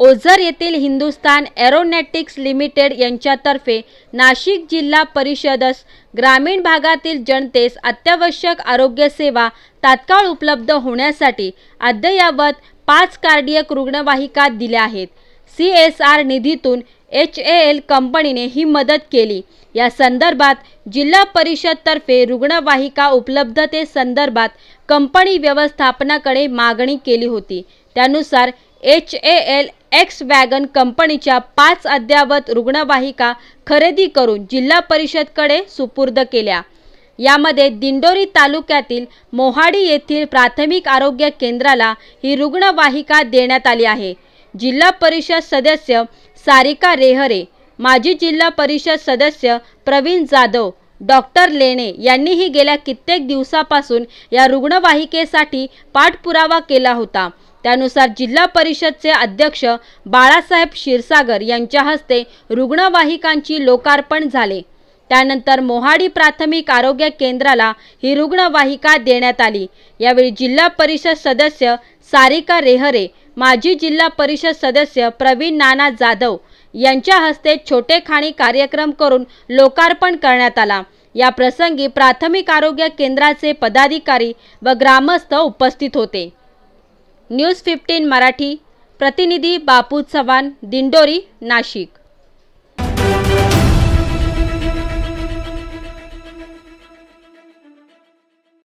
ओझर येथील Hindustan aeronautics limited यांच्यातर्फे नाशिक जिल्हा परिषदस ग्रामीण भागातील जनतेस अत्यावश्यक आरोग्य सेवा तात्काळ उपलब्ध होण्यासाठी अद्ययावत पाच कार्डियक रुग्णवाहिका दिल्या आहेत सी एस आर निधीतून एच ए एल कंपनीने ही मदत केली या संदर्भात जिल्हा परिषदतर्फे रुग्णवाहिका उपलब्धतेसंदर्भात कंपनी व्यवस्थापनाकडे मागणी केली होती त्यानुसार एच ए एल एक्स वॅगन कंपनीच्या पाच अद्यावत रुग्णवाहिका खरेदी करून जिल्हा परिषदकडे सुपूर्द केल्या यामध्ये दिंडोरी तालुक्यातील मोहाडी येथील प्राथमिक आरोग्य केंद्राला ही रुग्णवाहिका देण्यात आली आहे जिल्हा परिषद सदस्य सारिका रेहरे माजी जिल्हा परिषद सदस्य प्रवीण जाधव डॉक्टर लेणे यांनीही गेल्या कित्येक दिवसापासून या रुग्णवाहिकेसाठी पाठपुरावा केला होता त्यानुसार जिल्हा परिषदचे अध्यक्ष बाळासाहेब क्षीरसागर यांच्या हस्ते रुग्णवाहिकांची लोकार्पण झाले त्यानंतर मोहाडी प्राथमिक आरोग्य केंद्राला ही रुग्णवाहिका देण्यात आली यावेळी जिल्हा परिषद सदस्य सारिका रेहरे माजी जिल्हा परिषद सदस्य प्रवीण नाना जाधव यांच्या हस्ते छोटे खाणी कार्यक्रम करून लोकार्पण करण्यात आला या प्रसंगी प्राथमिक आरोग्य केंद्राचे पदाधिकारी व ग्रामस्थ उपस्थित होते न्यूज फिफ्टीन मराठी प्रतिनिधी बापू चव्हाण दिंडोरी नाशिक